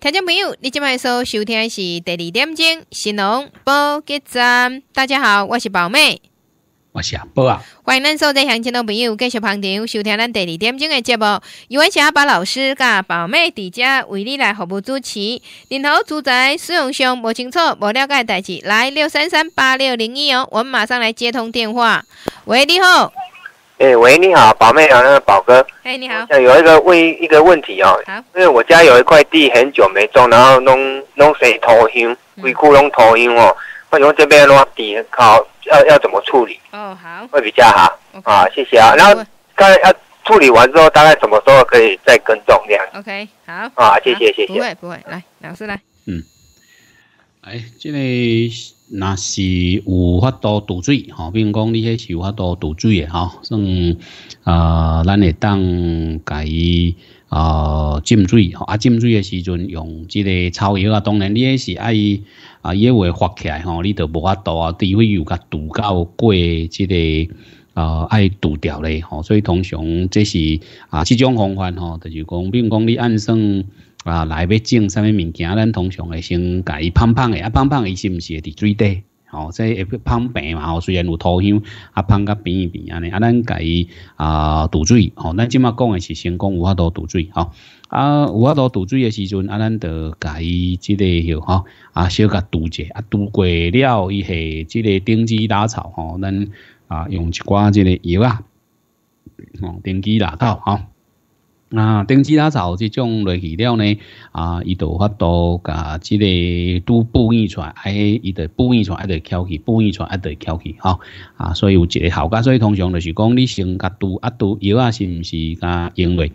听众朋友，你今麦收收听是第二点钟，新农报给站。大家好，我是宝妹，我是宝啊，欢迎恁所在乡亲的朋友继续旁听收听咱第二点钟的节目。由缘是阿宝老师甲宝妹伫遮为你来服务主持。任何住宅使用上无清楚无了解的代志，来六三三八六零一哦，我们马上来接通电话。喂，你好。哎喂，你好，宝妹啊，那个宝哥，哎你好，像有一个问一个问题哦，好，因为我家有一块地很久没种，然后弄弄水头晕，鬼枯弄头晕哦，我用这边的话地好，要要怎么处理？哦好，会比较好，啊谢谢啊，然后大要处理完之后，大概什么时候可以再耕种这样？OK 好，啊谢谢谢谢，不会不会，来老师来，嗯，哎这里。那是有法多堵水，吼，比如讲你迄是有法多堵水的，吼，算啊，咱会当改啊浸水，啊浸水的时阵用即个草药啊，当然你迄是爱啊也会发起来，吼，你就无法多啊，除非有甲堵到过即个啊爱堵掉嘞，吼，所以通常这是啊这种方法，吼，就是讲，比如讲你按算。啊，来要种啥物物件，咱通常会先甲伊胖胖的，啊胖胖的，是毋是会伫水底？吼，所会去胖平嘛，吼虽然有土香，啊胖甲平一平安尼，啊咱甲伊啊堵水，吼，咱即马讲的是先讲有法度堵水，吼。啊有法度堵水的时阵，啊咱就甲伊即个吼，啊小甲堵者，啊堵过了，伊下即个顶基打草，吼，咱啊用一寡即个药啊，哦，顶基打草，吼。啊，丁字拉草这种类饲料呢，啊，伊就发多，噶这个都印出来，还伊就印出来，还就挑起，印出来，还就挑起，吼，啊，所以有一个好噶，所以通常就是讲，你成家多，啊多，药啊是唔是噶，用为。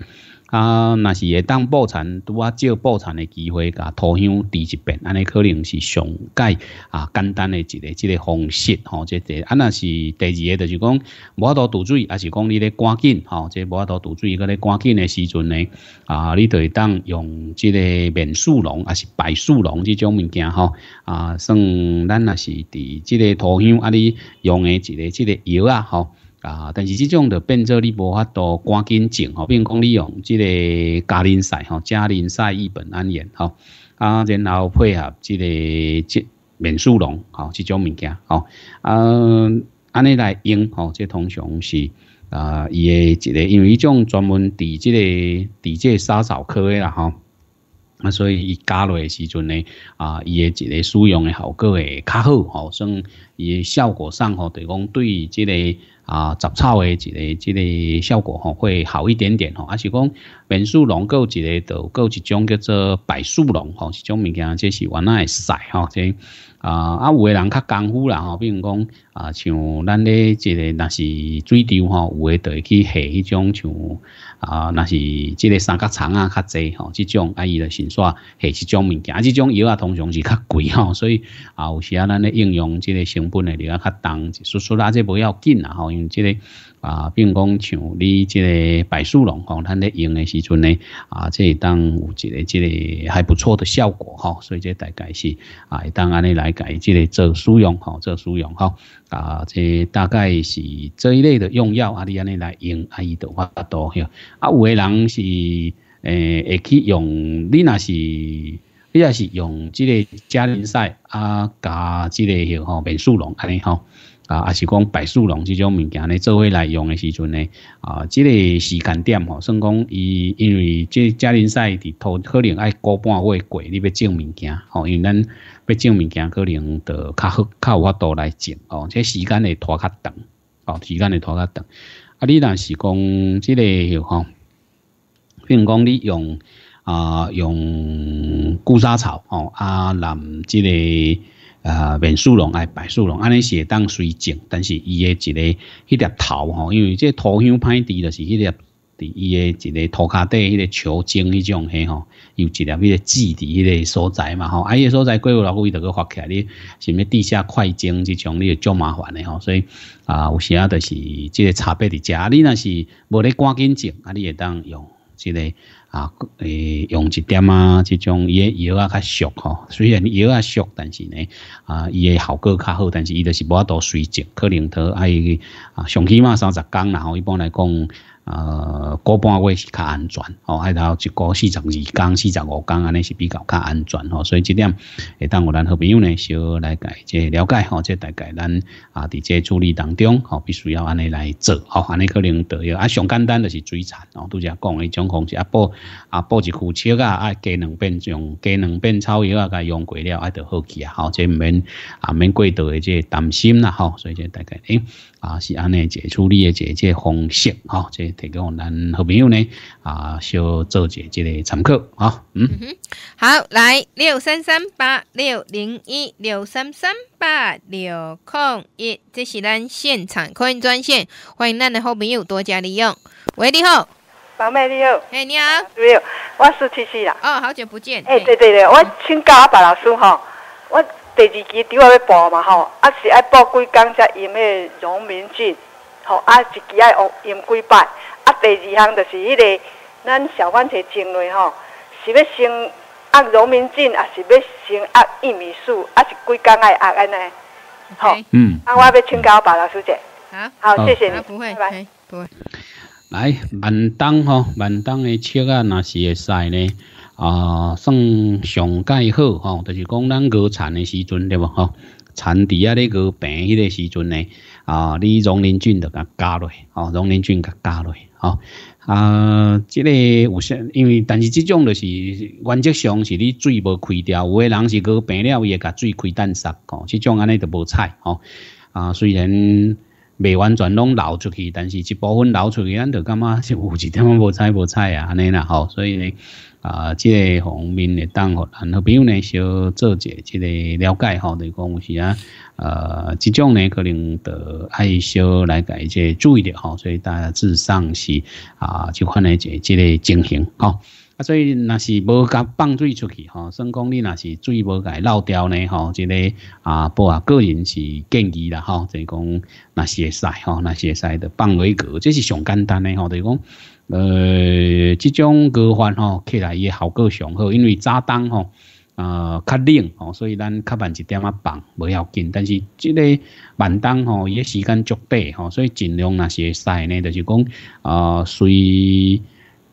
啊，那是会当保产，拄啊少保产的机会，甲土壤低一遍，安尼可能是上解啊，简单的一个一个方式吼，这第，啊，那是第二个就是讲，无多堵水，也是讲你咧赶紧吼，这无多堵水，个咧赶紧的时阵呢，啊，你就会当用即个面树笼，还是白树笼这种物件吼，啊，算咱那是伫即个土壤啊你用的一个即个药啊吼。啊！但是这种著变作你无法度赶紧种吼，如讲你用这个加林赛吼，加林赛日本安盐吼，啊，然后配合这个这棉素绒吼，这种物件吼，啊，安尼来用吼，这通常是啊，伊个一个因为伊种专门治这个治这沙扫科的啦吼，啊，所以伊加落时阵呢，啊，伊个一个使用的效果会较好吼，算伊效果上吼，就讲对这个。啊，杂草的一个、一个效果吼会好一点点吼，啊，是讲棉塑绒够一个，就够一种叫做柏树绒吼，一种物件，这是原来耐晒吼这。啊，啊，有个人较功夫啦吼，比如讲啊，像咱咧即个那是水钓吼，有诶都会去下迄种像啊，那是即个三角长啊较侪吼，即种啊伊来先煞下即种物件，即种药啊通常是较贵吼，所以啊有时啊咱咧应用即个成本诶量较重，输出啦，这不要紧啦吼，因为即个。啊，并讲像你即个白树龙吼，咱咧用的时阵呢，啊，即当有一个即个还不错的效果哦，所以即大概是啊，当安尼来解即个做使用吼，做疏用，哦，啊，即大概是这一类的用药，啊，你安尼来用，啊，伊都发多嘿。啊，有诶人是诶，会去用你那是你也是用即个加林赛啊加即个吼哦、百树龙安尼吼。啊，还是讲柏树龙这种物件咧，做回来用的时阵咧，啊，这个时间点吼，算讲伊因为这嘉年赛的土，可能爱过半个月过，你要种物件，吼，因为咱要种物件，可能就较好、较有法度来种，哦，这时间会拖较长，哦，时间会拖较长。啊，你若是讲这个吼，比如讲你用啊用固沙草，哦，啊南这个。啊，面树龙啊，白树龙，安尼会当水种，但是伊个一个迄粒头吼，因为这土壤歹地就是迄粒，伫伊个一个土卡底迄个球茎迄种嘿吼，又一粒迄个痣伫迄个所在嘛吼，迄伊所在过有老古伊得个发起来哩，什么地下块种这种，你又足麻烦的吼，所以啊，有时啊，就是即个差别伫遮，你那是无咧赶紧种，啊，你也当用。即个啊，诶，用一点啊，这种药药啊较俗吼。虽然药啊俗，但是呢，啊，伊嘅效果较好，但是伊就是无多随症，可能头啊，啊，上起码三十天啦。吼。一般来讲。呃，过半个月是较安全吼，然到一个四十二天、四十五天安尼是比较较安全吼，所以这点会当我咱好朋友呢小来解即了解吼，即大概咱啊伫即处理当中吼，必须要安尼来做吼，安尼可能得要啊上简单就是水产哦，都只讲一种方式啊，报啊报一鱼吃啊，啊加两遍，姜，加两遍草药啊，加用过了啊，就好起啊，好即唔免啊免过度的即担心啦吼，所以即大概诶。啊，是安尼解处理嘅一个方式，吼，即提供咱好朋友呢，啊，小做姐姐个参考，啊，嗯，好，来六三三八六零一六三三八六空一，这是咱现场扩音专线，欢迎咱的好朋友多加利用。喂，你好，宝妹你好，嘿，你好，你好，我是七七啦，哦，好久不见，哎，对对对，我请教白老师吼，我。第二期拄也要播嘛吼，啊是爱播几工才用迄荣民进菌，吼啊一期爱用用几摆，啊第二项就是迄个，咱小番茄种落吼是要先压荣民菌，啊是要先压玉米树，啊是几工爱压安尼，好，嗯，啊我要请教白老师姐，啊好，谢谢你，不会，来，万东吼，万东的车啊那是会使呢。啊，算上盖好吼，就是讲咱果产的时阵对不吼？产底啊，那个病迄个时阵呢，啊，你农林菌就加落，去哦，农林菌加落，去哦，啊，即个有些因为但是这种就是原则上是你水无开掉，有个人是果病了会甲水开淡煞，哦，这种安尼就无采哦，啊，虽然未完全拢流出去，但是一部分流出去，咱就感觉是有一点仔无采无采啊，安尼啦，吼，所以呢。啊，即个方面会当互咱好朋友呢，小做一下，即个了解吼，是讲有时啊，呃，即种呢可能得爱少来改一些注意的吼，所以大家至上是啊，就看来解即个情形吼。啊，所以那是无甲放水出去吼，算讲你那是水无解漏掉呢吼，即个啊，不啊，个人是建议啦吼，就讲那些使吼，那些使的放微格，这是上简单的吼，是讲。呃，这种膏翻吼起来，伊效果上好，因为早冬吼啊较冷吼，所以咱较慢一点啊放，唔要紧。但是这个晚冬吼，伊个时间足短吼，所以尽量那些使呢，就是讲啊随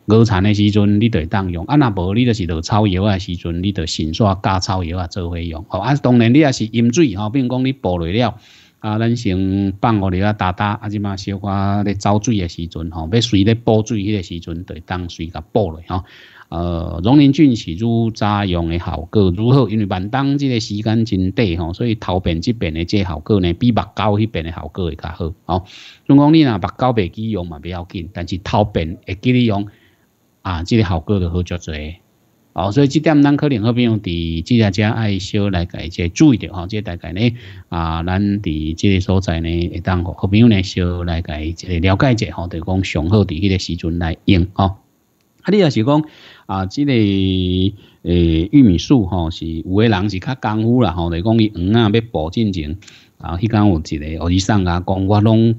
割田的时阵，你得当用。啊，那无你就是著草药啊时阵，你得先刷加草药啊做费用。哦，啊当然你也是饮水吼，比如讲你补肥了，啊，咱先放互哋啊，呾呾，啊，即嘛小可咧走水诶时阵吼，要随咧补水迄个时阵，就当随甲补落吼。呃，荣林俊是如早用诶效果如何？因为万冬即个时间真短吼，所以头边即边诶即效果呢，比目郊迄边诶效果会较好。吼。总讲你若目郊袂记用嘛袂要紧，但是头边会记你用，啊，即个效果就好足侪。哦，所以这点咱可能好朋友，伫即个只爱小来解，即注意着吼。即大概呢，啊，咱伫即个所在呢，会当互好朋友呢，小来解即了解者吼。就讲上好伫迄个时阵来用哦。啊，你若是讲啊，即个诶玉米树吼，是有诶人是较功夫啦吼。就讲伊黄啊要补进前啊，迄间有一个，学医上啊，讲我拢。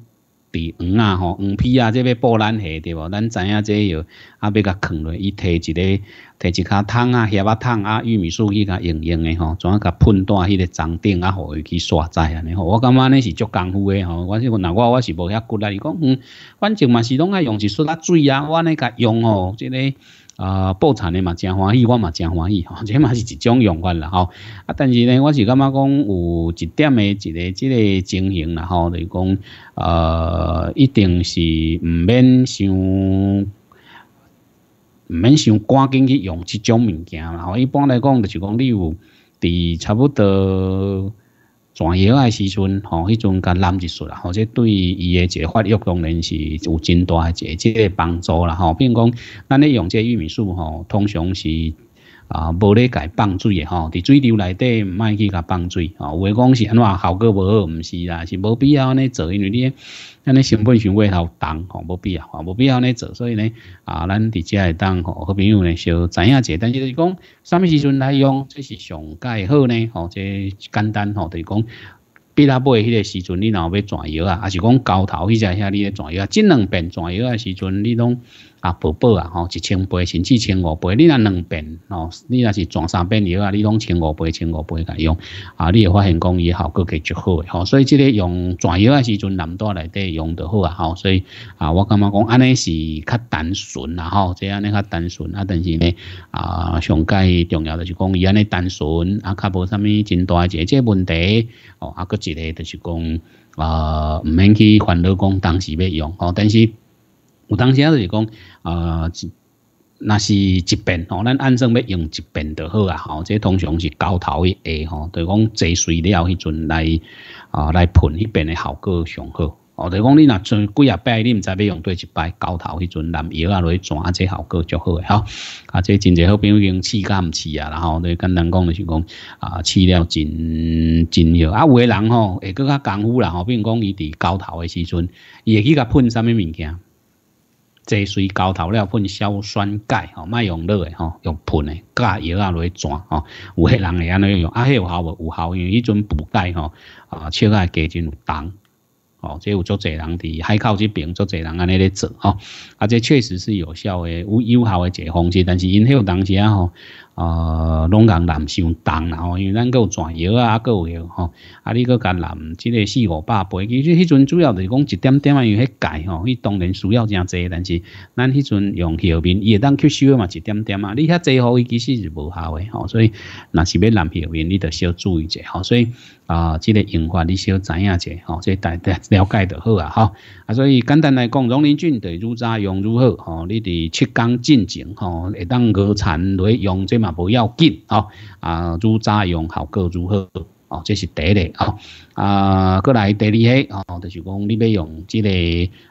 黄啊，吼黄皮啊，这要布咱蟹对不？咱知影这个，啊要甲扛落，伊摕一个，摕一卡桶啊，蟹啊，桶啊，玉米穗去甲用用的吼，怎专甲判断迄个脏顶啊，伊去刷灾安尼吼。我感觉呢是足功夫的吼，我我那我我是无遐骨力，伊讲，反正嘛是拢爱用，是刷水啊，我呢甲用哦，这个。啊，报产的嘛，真欢喜，我嘛真欢喜，吼，这嘛是一种用法啦，吼。啊，但是呢，我是感觉讲有一点的，一个，这个情形啦，吼，就讲呃，一定是唔免想，唔免想赶紧去用这种物件啦，吼。一般来讲，就是讲你有，伫差不多。转秧诶时阵，吼，迄阵甲蓝一术啦，吼，即对伊诶一发育功能是有真大一节诶帮助啦，吼。比如讲，咱咧用即玉米树吼，通常是。啊，无咧改放水诶吼，伫水流内底毋爱去甲放水吼，话讲是安怎效果无好，毋是啦，是无必要安尼做，因为诶安尼成本上过头重吼，无必要，吼，无必要安尼做，所以呢，啊，咱伫遮会当吼，好朋友咧小知影者，但是是讲，啥物时阵来用，这是上介好呢？吼，这简单吼，就是讲，比较贵迄个时阵，你若要转药啊，还是讲交头迄只遐，你咧转药，啊，这两边转药诶时阵，你拢。啊，宝宝啊，吼，一千倍甚至千五倍，你若两遍哦，你若是全三遍药啊，你拢千五倍、千五倍甲用，啊，你会发现讲伊效果计就好诶，吼，所以即个用全药诶时阵，南多内底用着好啊，吼，所以啊，我感觉讲安尼是较单纯啦，吼，即安尼较单纯啊，但是呢，啊，上介重要就是讲伊安尼单纯，啊，较无啥物真大一个即问题，哦，啊，个一个就是讲啊，毋免去烦恼讲当时要用，哦，但是。有当时就是讲，呃，那是一边哦，咱按算要用一遍就好啊。吼，这通常是胶头的下吼，就是讲坐水了迄阵来啊来喷，迄边的效果上好。哦，就是讲你若做几啊百，你毋知要用对一摆胶头迄阵，南药啊落来转，这效果足好诶。吼，啊，这真侪好，朋友已经试甲毋试啊？然后你简单讲著是讲啊，试了真真许啊，有诶人吼会更加功夫啦。吼，比如讲，伊伫胶头诶时阵，伊会去甲喷啥物物件？这水搞头了，喷硝酸钙吼，卖用热的吼，用喷的，甲药啊落去转吼，有些人会安尼用，啊迄有效无？有效，因为迄阵补钙吼，啊，缺钙加真有重。吼，这有足侪人伫海口这边，足侪人安尼咧做吼，啊，这确实是有效的，有有效的一个方式，但是因有当时啊吼。呃，拢共南伤重，然后，因为咱个有泉窑啊，个有吼，啊你搁共人即个四五百倍，其实迄阵主要就是讲一点点啊，因为钙吼，伊当然需要诚济，但是咱迄阵用血伊会当吸收嘛，一点点啊，你遐济好，伊其实是无效诶吼，所以那是要蓝血面，你得小注意者吼，所以啊，即个用法你小知影者吼，即个大家了解著好啊吼，啊所以简单来讲，龙林菌对乳渣用如何吼，你伫七工进前吼，会当过残卵用这。啊，不要紧哦。啊，如咋用效果如何？哦，这是第一哦。啊，过来第二下哦，就是讲你要用这个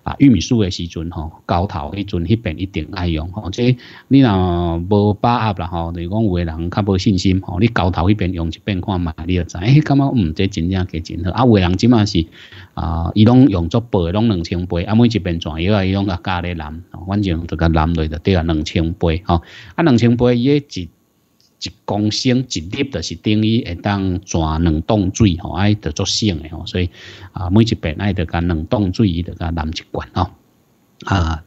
啊玉米素的时阵吼，高头迄阵那边一定爱用吼。这你若无把握啦吼，是讲有个人较无信心吼，你高头迄边用一遍看嘛，你就知。哎，感觉嗯，这真正给真好。啊，有个人即马是啊，伊拢用作倍，拢两千杯。啊，每一遍转药啊，伊拢个加咧蓝，反正就个蓝类就对啊，两千杯吼。啊，两千杯伊一。一公升一粒就是等于会当全两冻水吼，爱得作性吼，所以啊每一遍爱得甲冷冻水伊得甲冷一罐吼啊，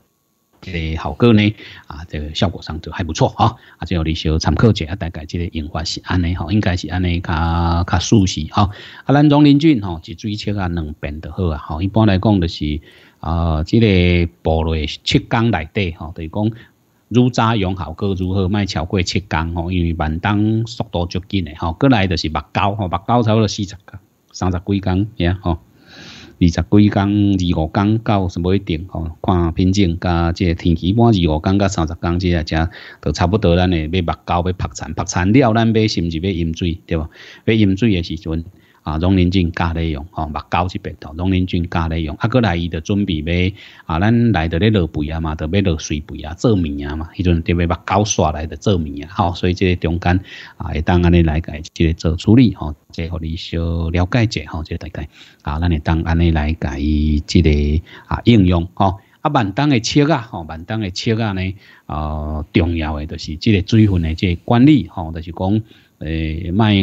这个效果呢啊这个效果上就还不错啊，啊最后你稍参考一下，大概这个用法是安尼吼，应该是安尼较较舒适吼。啊，咱中林俊吼，一水切啊两遍就好啊，吼一般来讲就是啊这个部落七缸来底吼，等于讲。如早用好个，如何卖超过七工吼？因为万东速度足紧诶吼，过来就是目胶吼，目胶差不多四十个、三十几工呀吼，二十几工、二五工到是一定吼，看品种加即个天气，满二五工到三十工即个食，都差不多咱诶，要目胶要曝残，曝残了咱要毋是要饮水对不？要饮水的时阵。啊，农鳞菌加利用，吼，目胶是白头，农鳞菌加利用，啊，过来伊就准备要啊，咱来在咧落肥啊嘛，都要落水肥啊，做面啊嘛，迄阵特别目胶刷来在做面啊，吼，所以这中间啊，会当安尼来改即个做处理，吼，即个互你小了解者，吼，即个大概，啊，咱会当安尼来伊即个啊应用，吼，啊，万当的切啊，吼，万当的切啊呢，呃，重要的就是即个水分的即个管理，吼，就是讲。诶，卖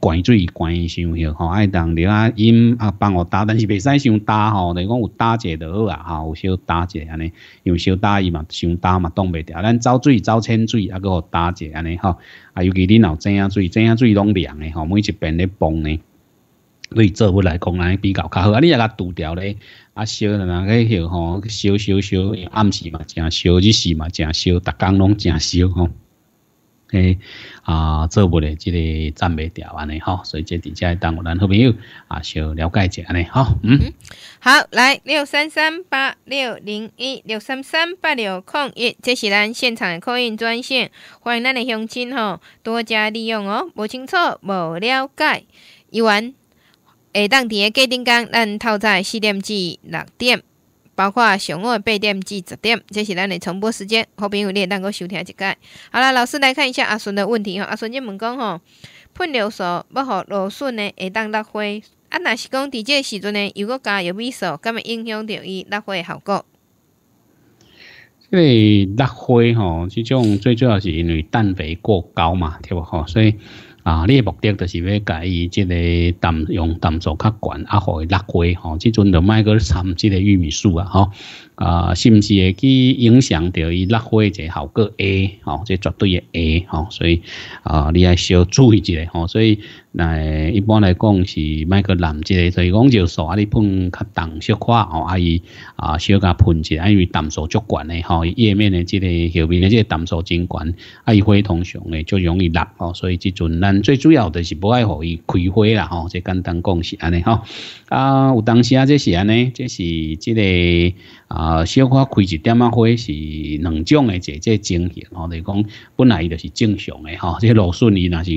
灌水灌伤许吼，爱当着啊，因啊帮我打，但是袂使伤打吼。来讲有打一下就好啊，哈，有小打一安尼，因为小打伊嘛，伤打嘛冻袂掉。咱走水走清水，啊，搁互打一安尼吼。啊，尤其你若正啊水，正啊水拢凉诶吼，每一边咧崩呢。对做物来讲，安尼比较较好。啊，你若甲拄掉咧，啊烧两个许吼，烧烧烧暗时嘛正烧，日时嘛正烧，逐工拢正烧吼。诶，啊，做不咧，即个赞美调安尼吼，所以即底下当我咱好朋友啊，小了解一下呢吼。嗯，好，来六三三八六零一六三三八六空一，这是咱现场的客运专线，欢迎咱的乡亲吼，多加利用哦。不清楚，无了解，伊完下当伫嘅几点钟，咱透早四点至六点。包括上午八点至十点，这是咱的重播时间，好朋友，你当阁收听一下。好了，老师来看一下阿顺的问题哈。阿顺，你问讲吼，喷尿素要互芦笋呢，会当落灰？啊，若是讲伫这个时阵呢，又果加油米素，敢会影响着伊落灰的效果？因为落灰吼，即种最主要是因为氮肥过高嘛，对无吼，所以。啊，你目的就是要甲伊即个氮用氮素较悬，啊，互伊落灰吼。即阵就买个掺即个玉米素啊，吼。啊，甚至会去影响到伊落灰，即效果 A 吼，即绝对会 A 吼，所以啊，你还小注意一下吼，所以来一般来讲是买个蓝即个，所以讲就刷下你喷较重小块吼，啊伊啊，小甲喷下，因为淡素足悬诶吼，页面诶即个后面诶，即淡素真悬，啊伊花通常会就容易落吼，所以即阵咱最主要的是不爱互伊开花啦吼，即简单讲是安尼吼。啊，有当时啊，这是安尼，这是即个。啊，小可开一点啊花是两种的，这这情形哦。就讲本来就是正常的吼，这路顺伊那是，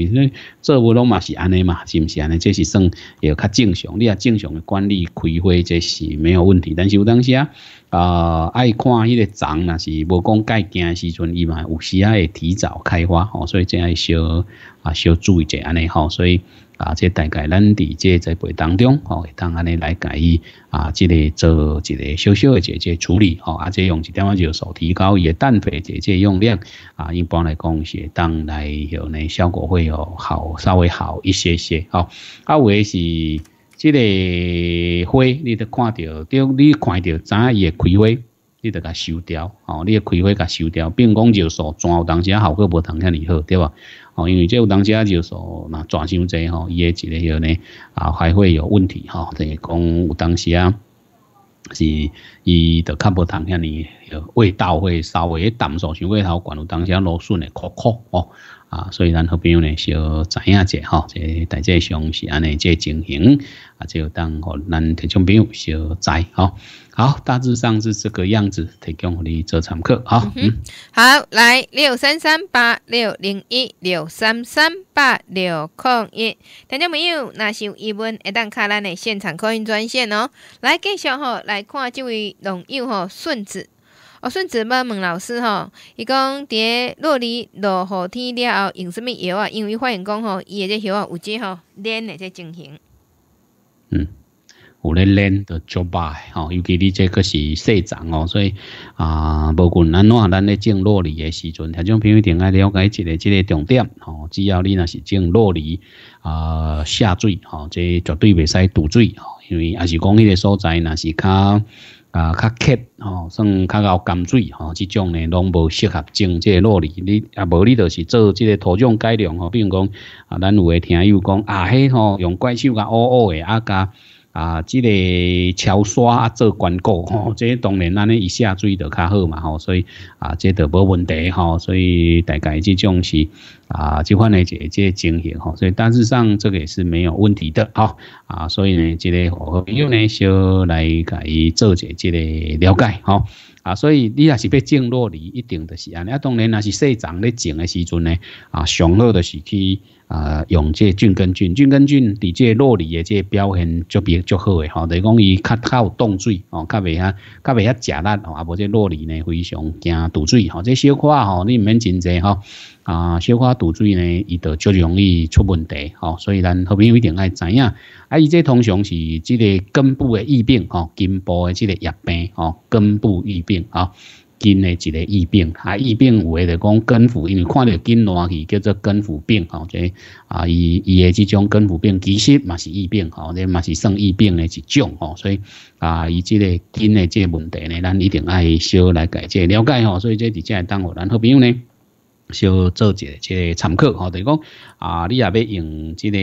做无拢嘛是安尼嘛，是不是安尼？这是算也较正常。你若正常的管理开花这是没有问题，但是有当时啊，啊爱看迄个长那是无讲改行诶时阵，伊嘛有时啊会提早开花，吼，所以这样小啊小注意一下安尼吼，所以。啊，即大概咱伫即栽培当中，吼，会当安尼来改伊啊，即个做一个小小的一个处理，吼，啊，即用一点仔就所提高伊个氮肥这这用量，啊，一般来讲是当来有呢效果会有好稍微好一些些，吼，啊，唯是即个花你得看到，就你看到怎样伊会开花。你得甲收掉，吼！你开花甲收掉，并讲就说，前有当时效果无同，遐尔好，对吧？哦，因为即有当时啊，就说那赚伤济吼，伊个之个后呢，啊，还会有问题，吼！等于讲有当时啊，是伊得较无同遐尔味道会稍微淡，所伤过头，关有当时啊，罗顺的可靠，哦。啊，所以咱好朋友呢，就知影者吼，即个大家详细安尼即情形，啊，有当互咱听众朋友小知吼。好，大致上是这个样子，提供你这场课啊。嗯，好，来六三三八六零一六三三八六零一，听众朋友，那是有疑问，一旦开咱的现场扩音专线哦。来继续吼，来看这位农友吼顺子。我子妈问老师吼，伊讲咧落雨落雨天了后用什物药啊？因为发现讲吼，伊个这药啊有几吼，粘的这情形。嗯，有咧粘的足白吼，尤其你这个是细长哦，所以啊，无管咱哪咱咧种落雨的时阵，听种友一定爱了解一个，即个重点吼，只要你若是种落雨啊下水吼，这绝对袂使堵水哦，因为也是讲迄个所在若是较。啊，较缺吼，算较够甘水吼，即种呢拢无适合种即个萝莉，你啊无你就是做即个土壤改良吼，比如讲啊，咱有诶听友讲啊，迄吼用怪兽甲乌乌诶啊甲。啊，这个桥刷做广告，哦，这当然，咱咧一下水就较好嘛，吼，所以啊，这都无问题，吼，所以大概这种是啊，就番来解这经形吼，所以大致上这个也是没有问题的，哈，啊，所以呢，这个朋友呢，就来伊做一下这个了解，吼。啊，所以你也是要种洛犁，一定就是安尼。啊，当然那是生长咧种的时阵呢，啊，上好的是去啊用这菌根菌，菌根菌伫这洛犁的这表现足比足好诶。吼，等于讲伊较较有冻水，哦，较未啊较未啊食力，哦，啊无这洛犁呢非常惊堵水。吼，这小夸吼，你唔免真济哈。啊，小可堵水呢，伊就足容易出问题，吼，所以咱好朋友一定爱知影，啊，伊这通常是即个根部的疫病，吼，根部的即个疫病，吼，根部疫病，啊，根的一个疫病，啊，疫病有的讲根腐，因为看到根烂去叫做根腐病，吼，这啊，伊伊的这种根腐病其实嘛是疫病，吼，这嘛是算疫病的一种，吼，所以啊，伊即个根的这问题呢，咱一定爱小来解解了解，吼，所以这伫接会当互咱好朋友呢。小做一下，即个参考吼，就是讲啊，你也要用这个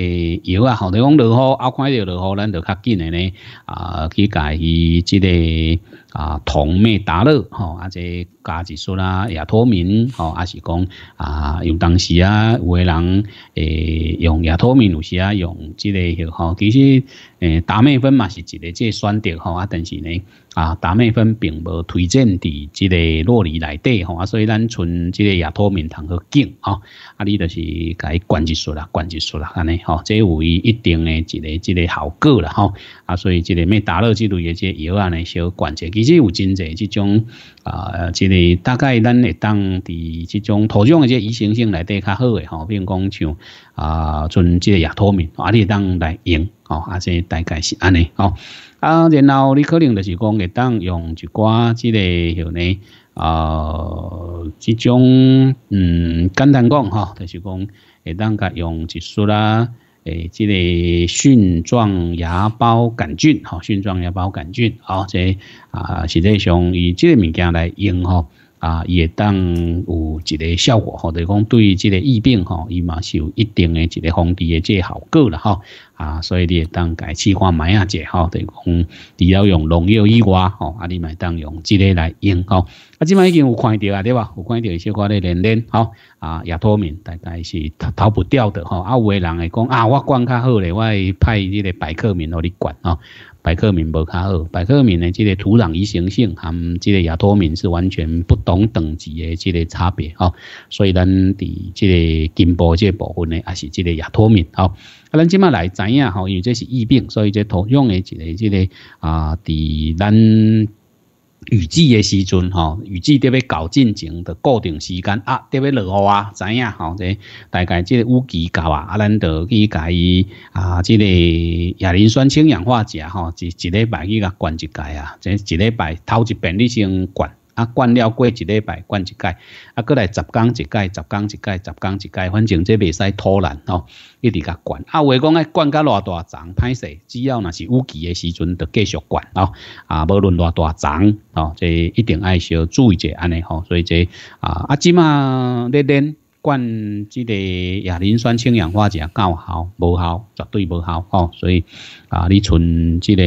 药啊，吼，如果落雨，啊，看到落雨，咱就较紧的呢，啊，去改去这个。啊，同咩达药吼，啊，即加节术啦，亚脱敏吼，啊是讲啊，有当时啊，有人诶用亚脱敏，有时啊用即个许吼，其实诶达美芬嘛是一个即选择吼，啊，但是呢啊达美芬并无推荐伫即个洛理内底吼，啊，所以咱存即个亚脱敏糖去紧吼，啊，你就是该关节术啦，关节术啦安尼吼，即有一定诶即个即个效果啦吼。啊，所以这个咩打落即种药啊，来小管一下。其实有真侪即种啊，即个大概咱会当伫即种土壤的即个宜性性来对较好诶，吼。比如讲像啊，像即个亚托棉，啊，你当来用，吼，还是大概是安尼，吼。啊，然后你可能就是讲会当用一寡即个，药呢。啊，即种嗯，简单讲吼，就是讲会当甲用一束啦。诶，即个蕈状芽孢杆菌，吼蕈状芽孢杆菌，好，这啊，实际上以即个物件来用，吼。啊，也当有一个效果，或者讲对这个疫病吼，伊嘛是有一定的这个防治的这效果了哈。啊，所以你也当改试换买下子吼，等于讲除了用农药以外，吼，啊，你买当用这个来用。吼。啊，即卖已经有看到啊，对吧？有看到一些块的连连，吼，啊，亚脱敏大概是逃逃不掉的吼。啊，有个人会讲啊，我管较好咧，我派这个百克敏哦，你管吼。白克棉无较好，白克棉呢？即个土壤移行性含即个亚托敏是完全不同等级诶，即个差别哦。所以咱伫即个根部即部分呢，还是即个亚托敏哦。啊，咱即马来知影吼，因为这是疫病，所以即土壤诶，即个即个啊，伫咱。雨季嘅时阵吼，雨季特别搞进程，就固定时间啊，特别落雨啊，知影吼，即大概即雾期够啊，啊，咱就去解伊啊，即个亚磷酸氢氧化钾吼，就一礼拜去甲灌一解啊，即一礼拜头一遍你先灌。啊，灌了过一礼拜，灌一届，啊，过来十天一届，十天一届，十天一届，反正这未使拖懒吼，一直甲灌。啊，话讲啊，灌甲偌大丛，歹势，只要那是有机的时阵，就继续灌啊。啊，无论偌大丛哦，这一定爱小注意者安尼吼。所以这啊，啊，即嘛咧练灌即个亚磷酸氢氧化钾有效无效，绝对无效吼。所以啊，你存即个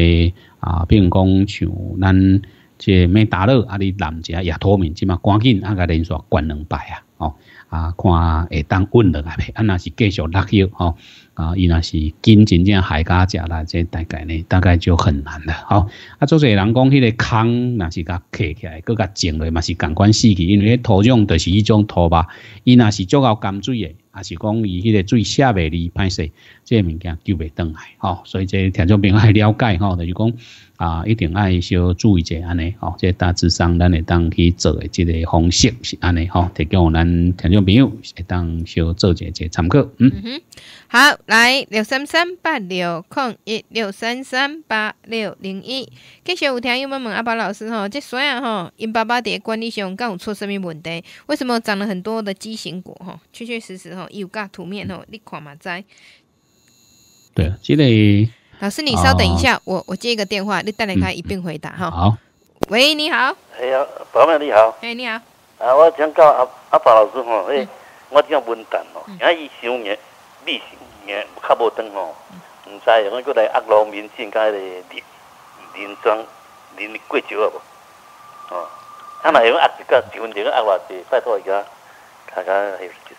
啊，比如讲像咱。即美达乐，啊，你南遮也土面，即嘛赶紧啊个连续灌两摆啊！哦，啊，看会当稳落来袂？啊，那是继续落去哦。啊，伊那是紧真正海家食啦，即大概呢，大概就很难了哦。啊，做侪人讲，迄个坑那是甲客起来，搁甲静落嘛是感官死去，因为土壤就是一种土吧。伊那是足够干水诶，啊是讲伊迄个水下边离歹势，即物件救袂倒来哦。所以即听众朋友了解吼，就是讲。啊，一定爱少注意者安尼吼，即大致上咱会当去做诶，即个方式是安尼吼，提供咱听众朋友会当少做一个参考。嗯哼，好，来六三三八六空一六三三八六零一，继续有听友们问阿爸老师吼，即些啊吼，因爸爸的管理上干有出什么问题？为什么长了很多的畸形果？吼？确确实实吼，有加图面吼，你看嘛，知？对，即个。老师，你稍等一下，我我接一个电话，你带来他一并回答哈。好，喂，你好。哎呀，你好。哎，你好。啊，我想阿阿宝老师吼，哎，我问哦，伊无唔知，我过来民庄贵州啊哦，他那个，拜托一下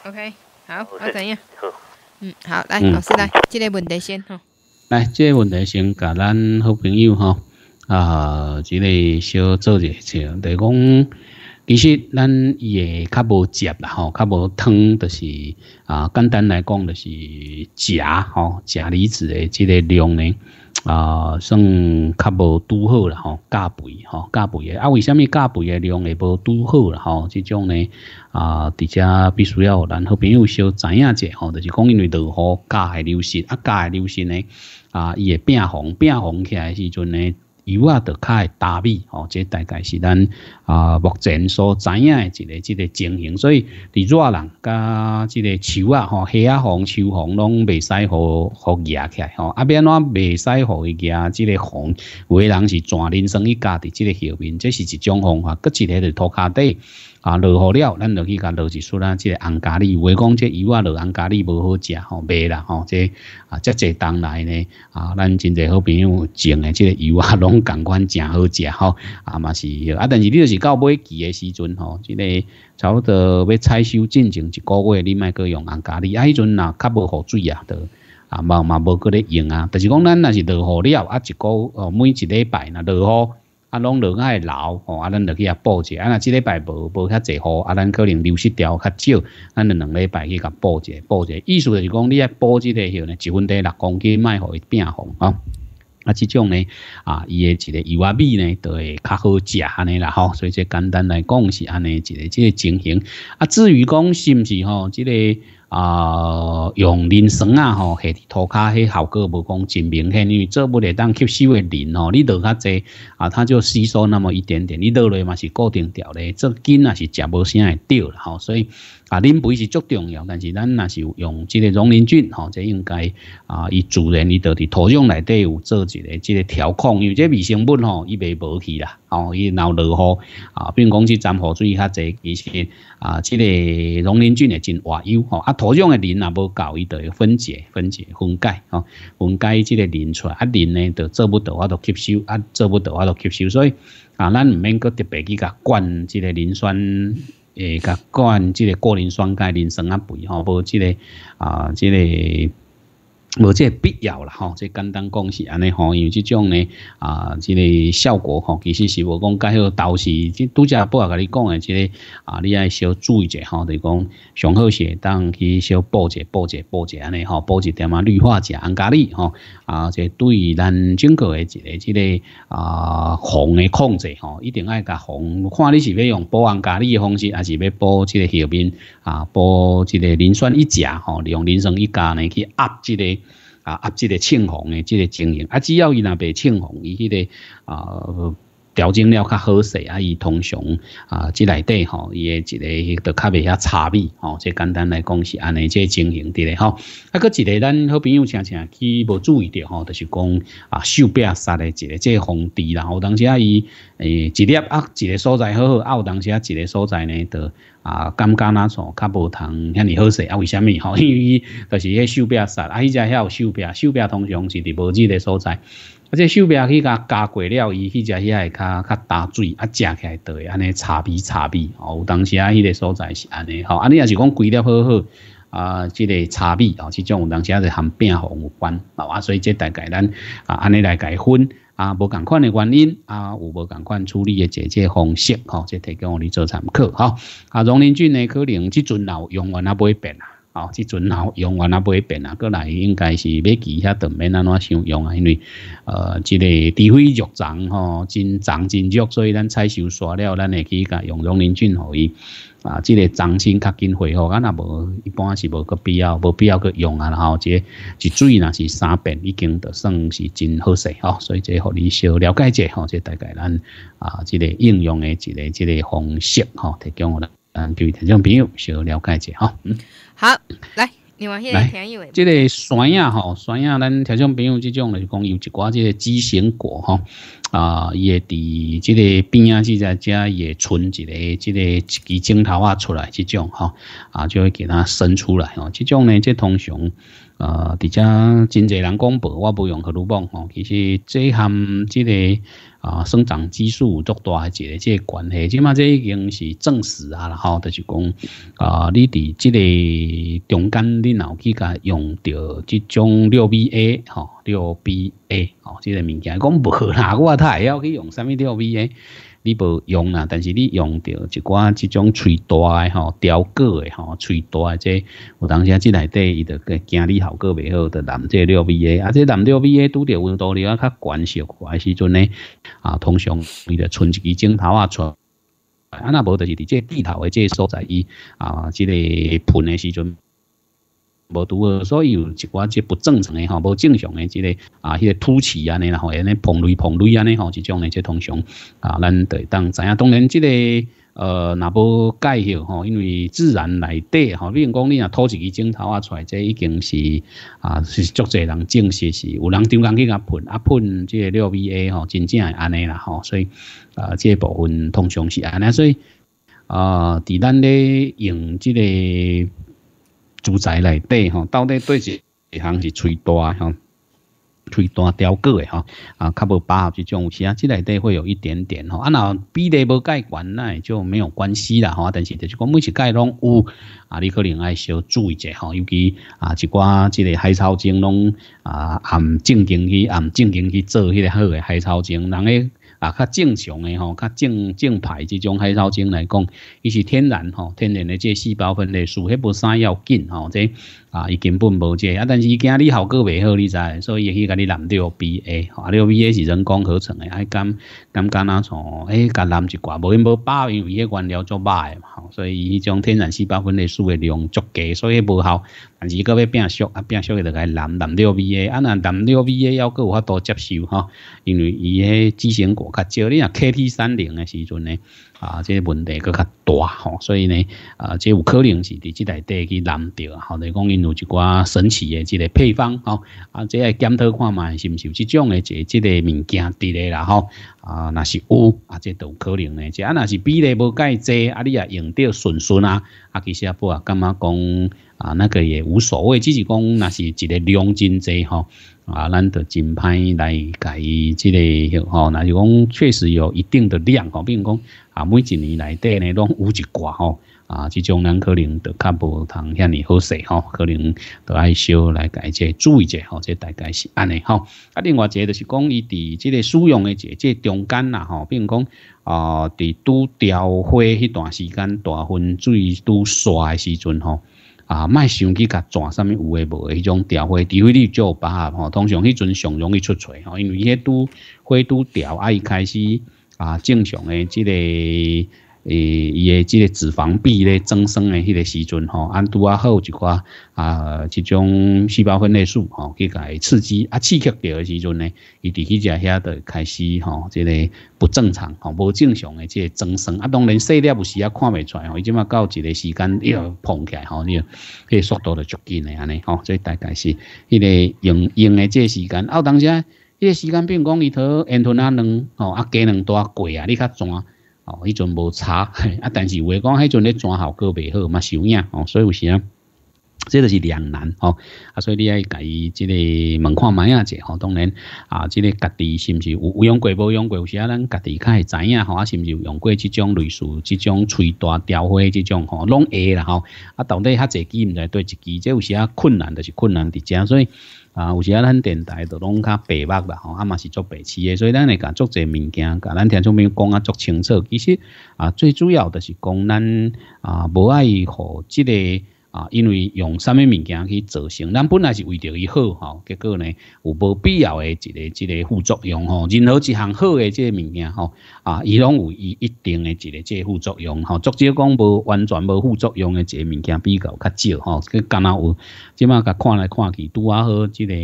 ，OK，好，我等一下。好。嗯，好，来老师来，个问题先吼。来，这问题先甲咱好朋友吼，啊，之个小做一下，就讲，其实咱伊较无接啦吼，较无疼，就是啊，简单来讲就是钾吼，钾离子的即个量呢。啊，算较无拄好啦吼，加肥吼，加肥诶。啊，为虾米加肥诶量会无拄好啦吼？即种呢，啊，大遮必须要咱好朋友小知影者吼，就是讲因为落雨加会流失，啊，加会流失呢，啊，伊会变红，变红起来时阵呢？油啊豆较会打味，这大概是咱啊目前所知影的一个、一个情形。所以，伫热人甲这个树啊吼，啊红、秋红拢未使好好压起来吼。啊，变咱未使好压，这个有为人是全人生一家伫这个后面，这是一种方法，搁一个里涂骹底。啊，落雨了，咱落去甲落一束啦？即个红咖喱，话讲即油啊，落红咖喱无好食吼，袂啦吼。即啊，遮济当来呢，啊，咱真侪好朋友种诶，即个油啊，拢感官真好食吼，啊嘛是。啊，但是你就是到尾期诶时阵吼，即个差不多要采收进前一个月，你卖个用红咖喱啊，迄阵呐较无雨水啊，都啊嘛嘛无个咧用啊。但是讲咱若是落雨了啊，一个哦每一礼拜呐落雨。啊，拢落爱会流吼，啊，咱落去啊补者。啊，若即礼拜无无遐侪雨，啊，咱可能流失掉较少。咱两礼拜去甲补者，补者意思就是讲，你爱补即个许呢，一分地六公斤卖互伊变红哦啊，这种呢，啊，伊个一个油啊米呢，都会较好食安尼啦吼，所以这简单来讲是安尼一个即个情形。啊，至于讲是不是吼，这个啊用磷酸啊吼，系涂卡迄效果无讲真明显，因为做不得当吸收诶磷哦，你落较济啊，它就吸收那么一点点，你落落嘛是固定掉咧，这紧啊是食无啥会掉啦吼，所以。啊，磷肥是足重要，但是咱那是用即个农林菌吼，这应该啊，伊自然伊到底土壤内底有做一个即个调控，因为即微生物吼伊袂无去啦，哦，伊闹落雨啊，如讲是沾雨水较济，其实啊，即个农林菌也真活跃吼，啊，土壤诶磷也无够，伊就会分解、分解、分解吼，分解即个磷出，来，啊磷呢，就做不到我都吸收，啊做不到我都吸收，所以啊，咱唔免搁特别去甲灌即个磷酸。诶，甲灌即个过磷酸钙、磷酸铵肥吼，无即个啊，即个。无即个必要啦吼，即简单讲是安尼吼，因为即种呢啊，即个效果吼，其实是无讲介许豆是，即拄则不也甲你讲诶即个啊，你爱小注意者吼，对讲上好是当去小补者补者补者安尼吼，补一点啊绿化者安咖喱吼啊，即对于咱整个诶一个即个啊防诶控制吼，一定爱甲防，看你是要用补安咖喱诶方式，还是要补即个后面啊补即个磷酸一钾吼，用磷酸一钾呢去压即个。啊，即个青红的，即个经营啊，只要伊那边青红，伊迄个啊。调整了较好势啊，伊通常啊，即内底吼，伊诶一个都较袂遐差别吼。即简单来讲是安尼，即情形伫咧吼。啊，搁一个咱好朋友常常，去无注意到吼，就是讲啊，手柄杀的一个即防地啦。有当时啊，伊诶，一粒啊，一个所在好好，啊有当时啊，一个所在呢，就啊，感觉哪错，较无通遐尼好势啊。为虾米吼？因为伊就是迄手柄杀啊，伊只遐有手柄，手柄通常是伫无机的所在。啊！即手边去加加过了，伊去食起还较较打水，啊，食起来对，安尼擦鼻擦鼻，哦，有当时啊，迄个所在是安尼，吼，安尼也是讲规了好好，啊，即个擦鼻，哦，即种有当时啊，是含病患有关，好啊，所以即大概咱啊安尼来解分，啊，无同款的原因，啊，有无同款处理的解决方式，吼，即提供我哋做参考，吼。啊，荣林俊呢，可能即阵老用完啊，不会变啊。即阵好用，完啊，买会变啊。过来应该是要记下，等面安哪想用啊。因为呃，即个低肥玉长吼，真长真足，所以咱采收刷了，咱会去甲用农林菌互伊啊。即个长性较紧回吼，咱也无一般是无个必要，无必要个用啊。然后即即水若是三遍，已经著算是真好势吼。所以即互你小了解者吼，即大概咱啊，即个应用的即个即个方式吼，提供我了。嗯，位听众朋友小了解者哈。好，来，你往下来。这个山呀，吼，山呀，咱台中朋友这种就是讲有一挂这个畸形果，哈，啊，也伫这个边啊，这这也存一个，这个枝茎头啊出来，这种哈，啊，就会给它伸出来，哦。这种呢，这通常啊，比较真济人工薄，我不用去撸棒，哦。其实这一行这个。啊，生长激素作大一个，即个关系，起码即已经是证实啊，然后就是讲，啊，你伫即个中间的脑区，甲用到即种六 BA，哈，六 B。诶，哦，即个物件，讲无啦，我话他也要去用，啥物料 VA，你无用啦，但是你用着一寡即种吹大诶吼，雕刻诶吼，吹大即有当时进来底伊得，惊你效果袂好，就这料 VA，啊即南料 VA 拄着温度了较悬少，块时阵呢，啊通常伊着存一支镜头啊出。啊那无着是伫即地头诶即所在伊啊，即个喷诶时阵。无拄好，所以有一寡即不正常诶吼，无正常诶即个啊，迄个凸起安尼，然后，安尼膨瑞膨瑞安尼吼，即种诶即通常啊，咱对当知影。当然，即个呃，若无解去吼，因为自然内底吼，比如讲你若凸一支镜头啊出来，即已经是啊，是足侪人证实是有人点工去甲喷啊喷，即个六 V A 吼，真正系安尼啦吼，所以啊，即个部分通常是安尼，所以啊，伫咱咧用即个。住宅内底吼，到底对是一项是吹大吼，吹大雕刻诶吼，啊，较无把握是种，有啥之内底会有一点点吼，啊那比例无改观，那也就没有关系啦吼，但是就是讲每一届拢有，啊，你可能爱小注意者吼，尤其啊一寡即个海草精拢啊，按正经去按正经去做迄个好诶海草精，人诶。啊，较正常诶吼，较正正牌这种海藻精来讲，伊是天然吼，天然诶，即细胞分裂素迄无啥要紧吼，即。啊，伊根本无济啊！但是伊惊你效果袂好，你知？所以伊去甲你蓝掉 B a 啊，掉 B a 是人工合成诶，还敢敢敢若从诶甲蓝一挂，无因无包为伊个原料足卖嘛，吼，所以伊种天然细胞分裂素诶量足低，所以无效。但是到尾变熟，变熟个就该蓝蓝掉 B a 啊那蓝掉 B a 要搁有法多接受吼，因为伊个畸形果较少，你若 KT 三零诶时阵呢，啊，即个问题搁较大吼，所以呢，啊，即有可能是伫即台地去蓝掉吼，你讲伊。有一寡神奇的即个配方吼，啊，即个检讨看嘛，是毋是有即种的个即个物件伫咧啦吼？啊，那是有，啊，即都可能的。只要那是比例无介济，啊，你啊用到顺顺啊，啊，其实不啊，干嘛讲啊？那个也无所谓，只是讲那是一个量真济吼。啊，咱得真歹来改即个吼，那是讲确实有一定的量吼。比如讲啊，每一年来底呢，拢有一挂吼。啊，即种人可能就较无通遐尼好势吼，可能就爱少来解解注意者吼，这大概是安尼吼。啊，另外一个就是讲，伊伫即个使用诶这即中间啦吼，并讲啊，伫拄调花迄段时间，大分水拄刷诶时阵吼，啊，卖想去甲抓啥物有诶无诶，迄种调花，除非你做握吼，通常迄阵上容易出错吼，因为伊迄拄花拄调，啊伊开始啊，正常诶，即个。诶，伊诶，即个脂肪壁咧增生诶，迄个时阵吼，安拄啊好一寡啊，即种细胞分裂素吼去伊刺激啊，刺激着诶时阵呢，伊伫迄只遐就开始吼，即个不正常吼，无正常诶即个增生啊，当然细粒有时啊看未出，吼，伊即嘛到一个时间又膨起来吼，你啊，个速度就足紧诶安尼吼，所以大概是迄个用用诶即个时间，啊，当时啊，迄个时间，比如讲伊头安多啊两吼啊，加拄多贵啊，你较怎啊？哦，迄阵无差，啊，但是话讲，迄阵咧转校果未好，嘛收影，哦，所以有时啊，即就是两难，哦，啊，所以你家己即个问看问啊者，当然，啊，即个家己是毋是有有用过，无用过，有时啊，咱家己较会知影，吼，啊，是毋是有用过，即种类似，即种吹大调花，即种，吼，拢会啦，吼。啊，到底较侪支毋知对支，即有时啊困难，就是困难伫遮，所以。啊，有时啊，咱电台都拢较白目啦，吼，啊嘛是做白痴的，所以咱来讲做侪物件，甲咱听众朋友讲啊，足清楚。其实啊，最主要著是讲咱啊，无爱互即个。啊，因为用什么物件去造成？咱本来是为着伊好吼，结果呢有无必要的一个一个副作用吼，任何一项好的这个物件吼，啊，伊拢有一一定的一个这副作用吼，作者讲无完全无副作用的这物件比较较少哈。佮那有即马佮看来看去拄啊好，即个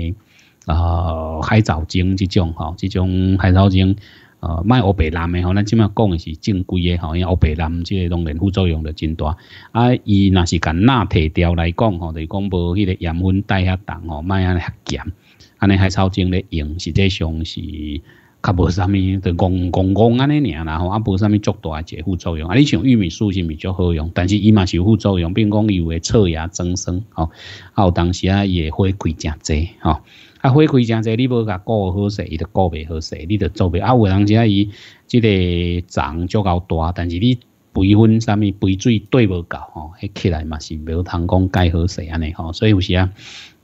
啊海藻精这种吼，这种海藻精。哦，买欧白兰的吼，咱即马讲的是正规的吼，因为奥白兰即个拢易副作用就真大。啊，伊那是跟钠摕调来讲吼，就是讲无迄个盐分带遐重吼，买安遐咸，安尼海草精咧用实际上是较无啥物，就戆戆戆安尼尔啦吼，啊，无啥物足大一个副作用。啊，你像玉米素是咪足好用，但是伊嘛是有副作用，并讲有会草牙增生吼，啊，有当时啊也会开正济吼。啊，花开真侪，你无甲顾好势，伊就顾未好势，你就做未。啊，有个人现在伊，即个长足够大，但是你培分、啥咪培水对无到吼，一起来嘛是无通讲改好势安尼吼，所以有时啊。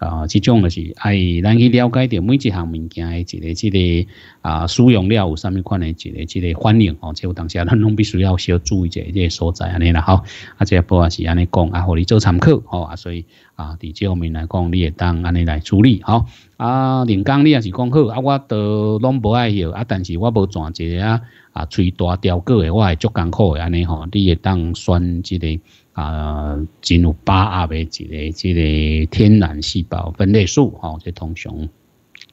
啊，这种就是，爱咱去了解到每一项物件的一个、一个啊，使用了有啥物款的一个、一个反应哦，即有当时咱拢必须要小注意一下，这个所在安尼啦吼。啊，即个不管是安尼讲，啊，互你做参考哦，啊，所以啊，伫这方面来讲，你会当安尼来处理吼啊，林刚，你也是讲好，啊，我都拢无爱要，啊，但是我无转一个啊，吹大条个诶，我会足艰苦诶，安尼吼，你会当选一个。啊，进入高压的一个、一个天然细胞分裂素，吼，这通常，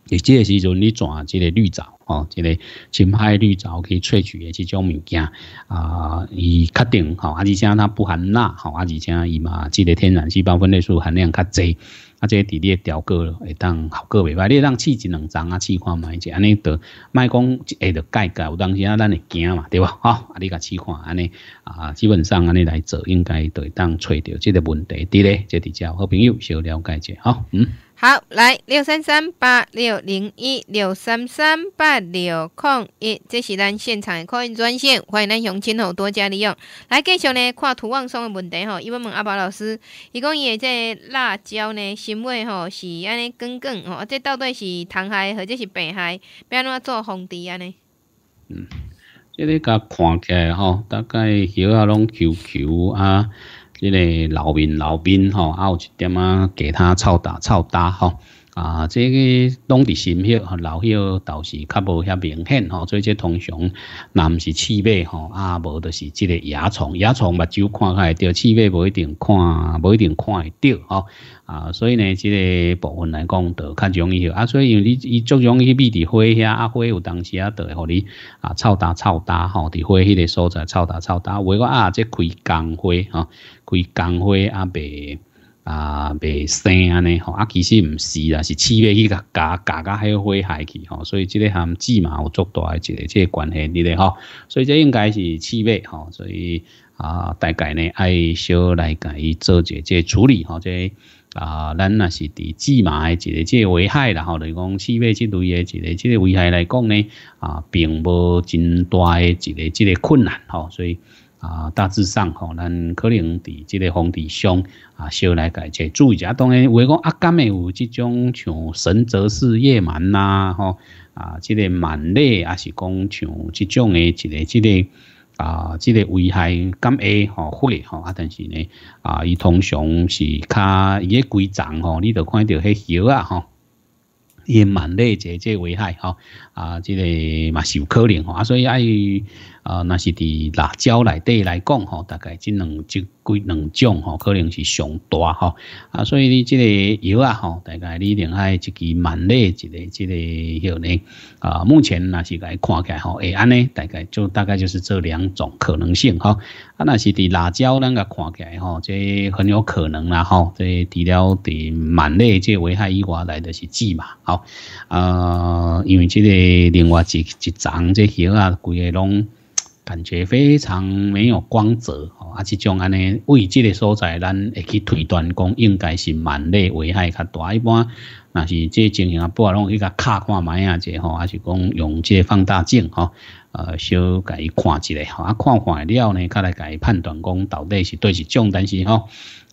这个时候你转这个绿藻，吼，这个深海绿藻可以萃取的这种物件，啊，以确定，吼，而且它不含钠，吼，而且伊嘛，这个天然细胞分裂素含量较侪。啊，即个伫咧调过会当效果袂歹，你当试一两丛啊，试看嘛，者安尼著卖讲一下著解解，有当时啊，咱会惊嘛，对无？啊，你甲试看安尼啊，基本上安尼来做，应该都会当找着即个问题伫咧，即伫遮好朋友小了解者，吼。嗯。好，来六三三八六零一六三三八六空一，这是咱现场的客人专线，欢迎咱乡亲吼多加利用。来继续呢，看土旺松的问题吼，伊要问阿宝老师，伊讲伊的即辣椒呢，新买吼是安尼根根吼，即到底是虫害或者是病害，要安怎做防治安尼？嗯，这个甲看起来吼，大概叶啊拢球球啊。即个老病老兵吼，啊有一点啊，其他臭打臭打吼，啊，即个拢伫新血吼，老血倒是较无遐明显吼，所以即通常那毋是刺背吼，啊无就是这个蚜虫，蚜虫目睭看开会钓，刺背无一定看，无一定看会着吼，啊，所以呢，即个部分来讲，就较容易啊，所以因为你伊作容易秘伫火遐，啊火有当时啊，就互你啊臭打臭打吼，伫火迄个所在臭打臭打，我个啊即开工花吼。开工会啊，白啊白生安尼吼啊，其实唔是啦，是气味去加加甲迄个花害去吼，所以即个含芝麻有足大诶一个，即个关系伫咧吼，所以这应该是气味吼，所以啊，大概呢爱小来甲伊做一个即个处理吼，即啊咱那是对芝麻一个即个危害啦吼，来讲气味即类诶一个即个危害来讲呢啊，并无真大诶一个即个困难吼，所以。啊，大致上吼，咱可能伫即个皇帝上啊，稍来一决注意一下。当然，为讲阿甘会有即种像神泽氏夜蛮呐吼啊，即个蛮累，啊，是讲像即种诶，一个即个啊，即个危害甘会吼会吼啊，但是呢啊，伊通常是较伊咧规章吼，你就看到迄叶啊吼，伊蛮累者即个危害吼。啊，这个嘛是有可能吼，所以啊，那是伫辣椒内底来讲吼，大概这两这几两种吼，可能是上大吼。啊，所以你这个药啊吼，大概你另外一支蛮类，这个这个药呢啊，目前那是来看起来吼会安呢，大概就大概就是这两种可能性吼。啊，那是伫辣椒咱个看起来吼，这很有可能啦吼。所除了伫蛮类这危害以外，来的是剂嘛，好啊，因为这个。另外一一丛这叶啊，规个拢感觉非常没有光泽，吼，而且将安尼位置的所在，咱会去推断讲应该是蛮类危害较大。一般那是这情形啊，不如用卡看麦啊，这吼，还是讲用这放大镜，哈，呃，小看一下，啊，看看了呢，再来判断，讲到底是对是种，但是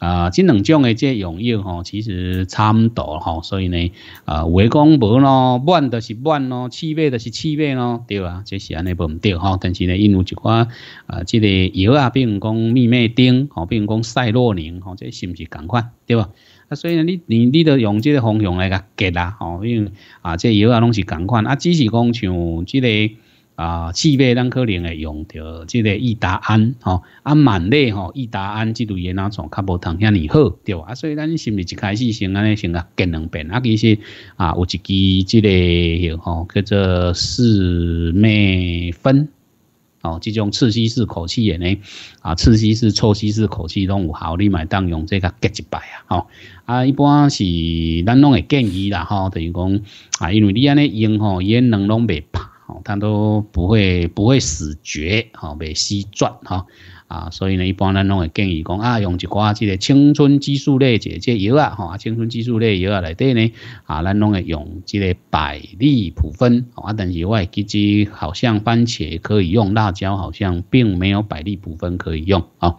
啊，这两种的这用药吼，其实差不多吼，所以呢，呃，胃讲无咯，慢的是慢咯，气味的是气味咯，对啊，这是安尼不唔对吼，但是呢，因有一款呃，这个药啊，比如讲咪咪丁吼，比如讲赛洛宁吼，这是不是同款，对吧？啊，所以呢，你你你都用这个方向来个结啦吼，因为啊，这药啊拢是同款，啊，只是讲像这个。啊，气味咱可能会用到这个益达安吼，啊满类吼益达安，即类药哪种较无通遐尔好，对吧？啊，所以咱是不是一开始先安尼先啊，健两遍啊，其实啊有一支这个吼叫做四美芬哦，即种刺激式口气炎呢，啊刺激式、臭吸式口气拢有效，你买当用这个隔一摆啊，吼啊一般是咱拢会建议啦，吼等于讲啊，因为你安尼用吼，也两拢袂怕。它都不会不会死绝，吼，被吸转，哈，啊，所以呢，一般呢，拢会建议讲啊，用一寡即个青春激素类解解药啊，吼，啊，青春激素类药啊，内底呢，啊，咱拢会用即个百利普芬，啊，但是我系记得好像番茄可以用辣椒，好像并没有百利普芬可以用，啊，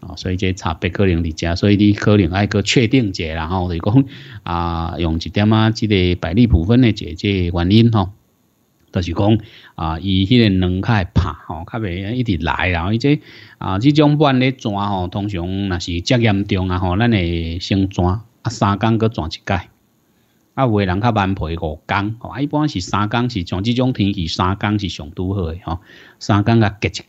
啊，所以即查贝可林里加，所以你可能爱个确定解然后就讲啊，用一点啊，即个百利普芬的解解原因，吼。就是讲啊，伊迄个两会拍吼，较未一直来，然后伊这啊，这种万咧转吼，通常那是遮严重啊吼，咱会先转啊，三工过转一界，啊有个人较慢皮五工，吼，一般是三工是像这种天气，三工是上拄好诶吼，三工啊隔一界，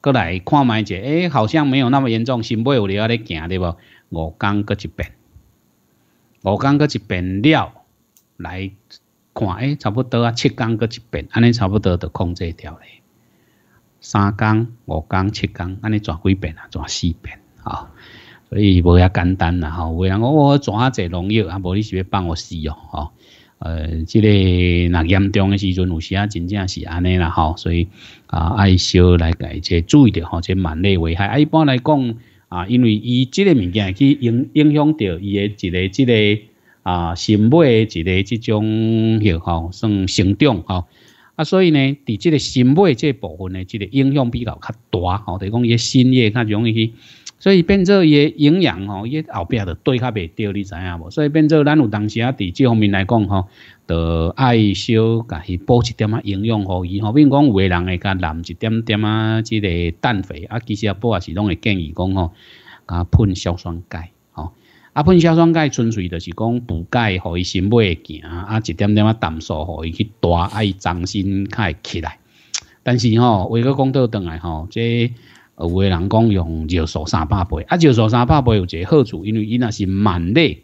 过来看觅者，诶，好像没有那么严重，新尾有啊。咧行对无？五工搁一遍，五工搁一遍了，来。看，哎，差不多啊，七缸搁一遍，安尼差不多著控制调咧。三缸、五缸、七缸，安尼转几遍啊？转四遍啊？所以无遐简单啦吼。有人讲，我转侪农药啊，无你是要帮我死哦吼。呃，即个若严重的时阵，有时啊真正是安尼啦吼。所以啊，爱少来解，即注意着吼，即万类危害。啊，一般来讲啊，因为伊即个物件去影影响到伊诶一个即个。啊，新买的这个这种吼，算成长吼，啊，所以呢，伫这个新买的这部分呢，这个影响比较较大，吼，就讲伊新叶较容易，去，所以变做伊营养吼，伊后壁就对较袂掉，你知影无？所以变做咱有当时啊，伫这方面来讲吼，就爱少甲伊补一点啊营养吼，伊吼，比如讲，喂人会甲淋一点点啊，之个氮肥啊，其实啊，补也是拢会建议讲吼，甲喷硝酸钙。啊，喷硝酸钙纯粹就是讲补钙，互伊先买行啊，一点点啊淡素，互伊去大，伊心较开起来。但是吼，话个讲倒转来吼，即有诶人讲用尿素三百倍，啊，尿素三百倍有一个好处，因为伊那是慢的。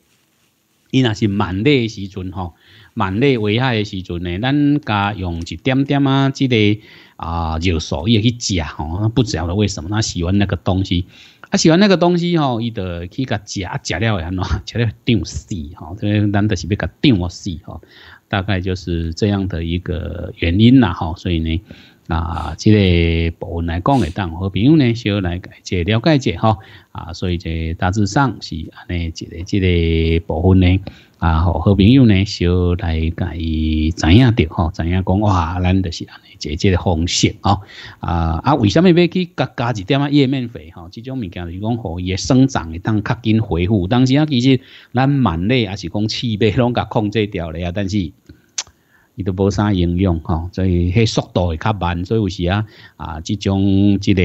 伊若是万例的时阵吼，万例危害的时阵呢，咱家用一点点啊即个啊，就素以去食吼，不知道为什么他喜欢那个东西，他喜欢那个东西吼，伊著去甲食，食了安怎？食了胀死吼，咱著是要甲胀死吼，大概就是这样的一个原因啦吼，所以呢。啊，即个部分来讲，会当好朋友呢，需要来解了解一吼。啊，所以即大致上是安尼一个即个部分呢。啊，好，好朋友呢，需要来甲伊怎样着吼？怎样讲哇，咱就是安尼，这个方式吼。啊，啊，为什么要去加加一点啊？叶面肥吼，即种物件就是讲，吼伊生长会当较紧恢复。当时啊，其实咱满类也是讲，气味 拢甲控制掉了呀，但是。伊都无啥应用吼，所以迄速度会较慢，所以有时啊啊，即种即个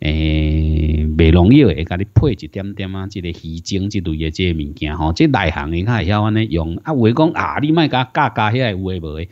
诶美容药会甲你配一点点啊，即个鱼精之类嘅即个物件吼，即内行伊较会晓安尼用。啊，有诶讲啊，你卖甲加加遐有诶无？诶？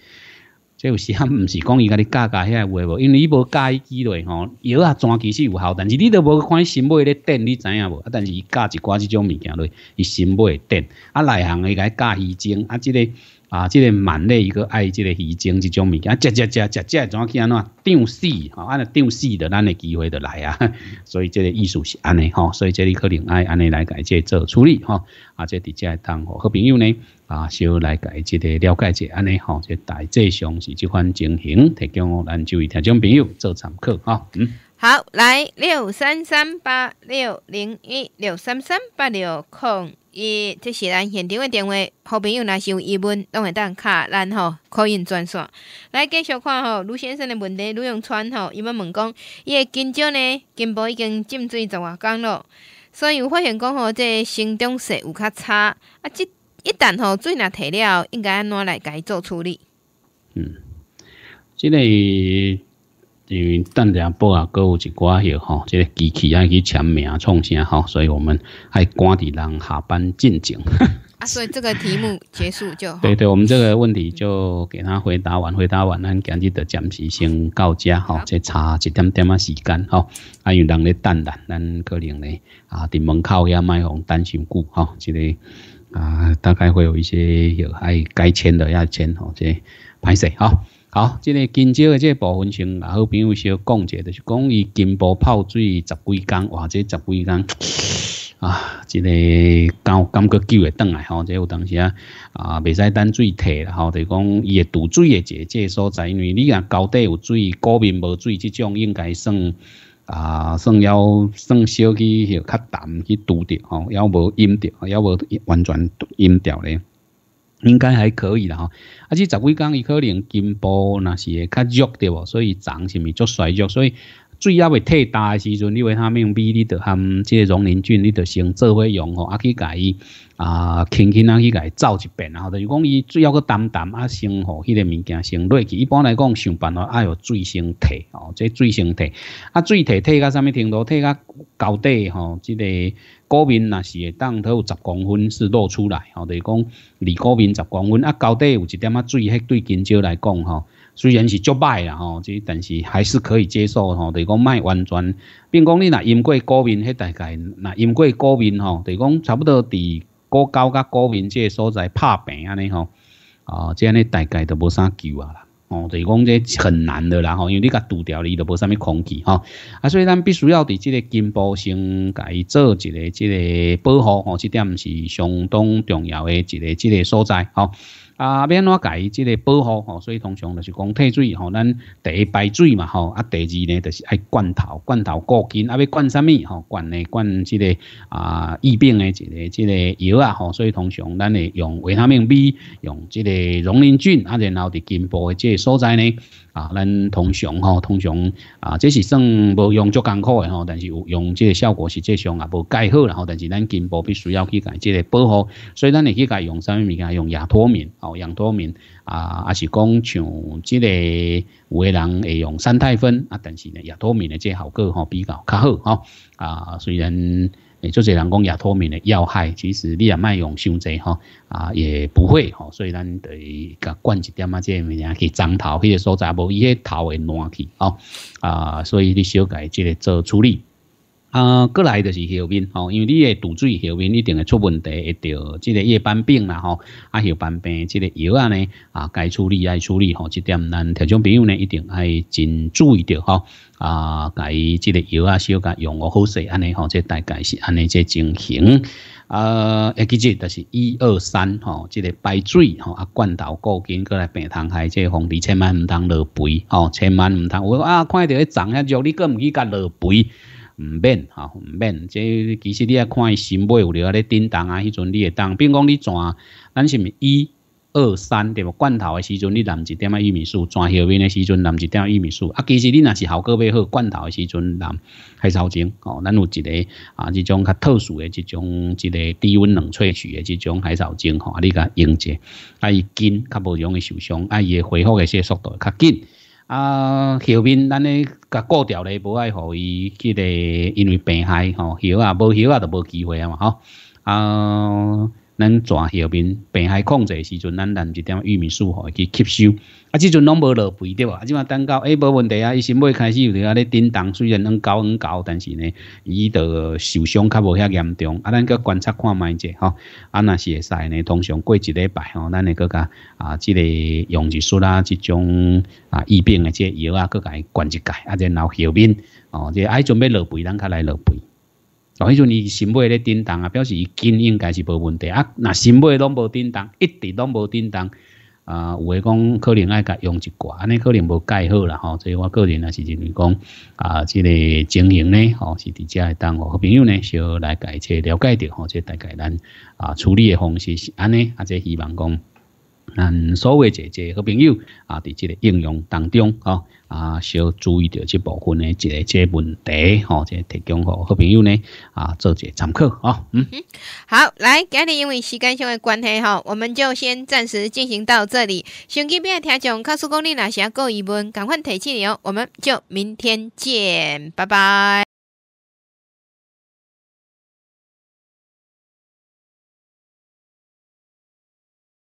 即有时啊，唔是讲伊甲你加加遐有诶无？因为伊无加伊几类吼，药啊，装其实有效，但是你都无看伊新买咧炖，你知影无？啊，但是伊加一寡即种物件落，伊新买炖啊，内行伊该加鱼精啊，即个。啊，即个满内一个爱即个鱼精即种物件，食食食食食怎啊去安怎涨死？吼？安尼涨死的，咱的机会就来啊。所以即个艺术是安尼吼，所以即个可能爱安尼来改这做处理吼。啊，这直接当好朋友呢啊，小来改即个了解者安尼吼，即、个大致上是即款情形，提供咱就位听众朋友做参考哈。嗯，好，来六三三八六零一六三三八六空。伊即是咱现场的电话好朋友若是有疑问，拢下当敲咱吼，可以转线。来继续看吼，卢先生的问题，卢永川吼，伊要问讲，伊的金少呢，金箔已经浸水十外工咯，所以有发现讲吼，即、个生长势有较差。啊，即一旦吼水若提了，应该安怎来伊做处理？嗯，即个。因为等下报啊，购有一寡许吼，即个机器爱去签名创啥吼，所以我们还赶伫人下班进前。所以这个题目结束就好。对对，我们这个问题就给他回答完，回答完，咱今日的暂时先告假哈。再差一点点啊时间哈，还有人咧等咱，咱可能咧啊，伫门口遐买房担心顾哈，即个啊，大概会有一些有爱该签的要签吼，即拍摄好。好，即个金针的即部分先，啊，好，朋友小讲者，就是讲伊金箔泡水十几天或者十几天，啊，即个感感觉救会转来吼，即有当时啊，啊，袂使等水退了吼，就讲伊会堵水的，即这所在，因为你若高底有水，高面无水，这种应该算啊，算要算小去，许较淡去堵着吼，要无淹着，要无完全淹掉咧。应该还可以啦吼，啊，即十几工伊可能筋骨那是会较弱对无，所以长是咪做衰弱，所以水压会太大时阵，你为他命比你同即个溶磷菌，你得先做伙用吼，啊去改伊啊轻轻啊去改走一遍，后就是讲伊水要个淡淡啊，先吼，迄个物件先落去，一般来讲想办法啊有水先退吼，即水先退，啊水退退到啥物程度，退到较底吼，即个。谷面那是会当都有十公分是露出来，吼，就是讲离谷面十公分，啊，高底有一点啊水，迄对金蕉来讲，吼，虽然是足歹啦，吼，即但是还是可以接受，吼，就是讲卖完全，并讲你若淹过谷面，迄大概，那淹过谷面，吼，就是讲差不多伫高高甲谷面个所在拍平安尼，吼，啊，即安尼大概都无啥救啊啦。哦，就是讲这很难的啦，吼，因为你甲堵掉了，伊就无啥物空气，哦、啊，所以咱必须要伫这个进步先甲伊做一个这个保护，吼，这点是相当重要的一个、即个所在，哦啊，变怎解？即个保护吼，所以通常就是讲退水，吼咱第一排水嘛吼，啊第二呢就是爱罐头，罐头过紧，啊要罐啥物？吼罐呢罐即个啊疫病的即个即个药啊，吼所以通常咱会用维他命 B，用即个溶磷菌，啊然后伫根部的即个所在呢。啊，咱通常吼，通常啊，即是算无用足艰苦诶吼，但是有用，即效果实际上也无介好啦吼，但是咱肩部必须要去改即个保护，所以咱你去改用啥物物件，用亚脱面，哦，亚脱面，啊，啊是讲像即个有诶人会用三肽粉，啊，但是呢，亚拖面这即效果吼比较较好吼啊，虽然。也就是人讲亚脱敏的要害，其实你也卖用伤济吼，啊也不会吼，所以咱得甲灌一点啊，这物件去张桃，去个所在无伊，迄头会烂去哦，啊，所以你小改即个做处理。啊，过来就是后面吼，因为你的堵嘴，后面一定会出问题，会着这个夜斑病啦吼，啊叶斑病，这个药啊呢，啊该处理爱处理吼，这点咱听众朋友呢一定爱真注意着吼，啊该这个药啊小甲用哦好些安尼吼，这大概是安尼这情形。啊，记住就是一二三吼，这个排水吼，啊灌头过紧过来，病虫害这红的千万唔通落肥吼，千万唔通。我啊看到一长一肉，你更唔去甲落肥。唔免哈，唔免，即其实你也看伊新买有咧咧震动啊，迄阵你会当。比如讲你转咱是毋是一二三对无？罐头诶时阵你淋一点仔玉米素，转后面诶时阵淋一点玉米素。啊，其实你若是效果买好罐头诶时阵淋海藻精，吼，咱有一个啊，一种较特殊诶即种一个低温冷却取诶即种海藻精，吼，你甲用者，啊伊紧较无容易受伤，啊伊恢复诶些速度较紧，啊后面咱诶。噶过掉嘞，无爱互伊去咧，因为病害吼，叶啊无叶啊就无机会啊嘛，吼啊。咱抓后面病害控制时阵，咱咱就钓玉米树去吸收。啊，即阵拢无落肥对吧？啊，即马等到 A 无问题啊，伊先要开始有在啊咧叮当。虽然能高能高，但是呢，伊得受伤较无遐严重。啊，咱搁观察看卖者吼。啊，那是会使呢？通常过一礼拜吼，咱会搁加啊，之个用一束啊，即种啊，疫病的即药啊，搁加灌一盖，啊，再挠后面哦，这还准备落肥，咱卡来落肥。那迄阵伊新买咧叮当啊，表示伊经应该是无问题啊。那新买拢无叮当，一直拢无叮当。啊，有诶讲可能爱甲用一挂，安尼可能无改好啦吼。所以我个人也是认为讲啊，即个经营呢，吼是伫遮家当，好朋友呢，稍来解解了解着吼，即大概咱啊处理的方式是安尼，啊，即希望讲。咱所谓一个好朋友啊，在这个应用当中吼，啊，需要注意到这部分的一个这问题，吼，这提供给好朋友呢，啊，做一个参考哈。嗯好，来，今日因为时间上的关系哈，我们就先暂时进行到这里。兄弟们，听众，告诉功力哪些够疑问，赶快提起你哦，我们就明天见，拜拜。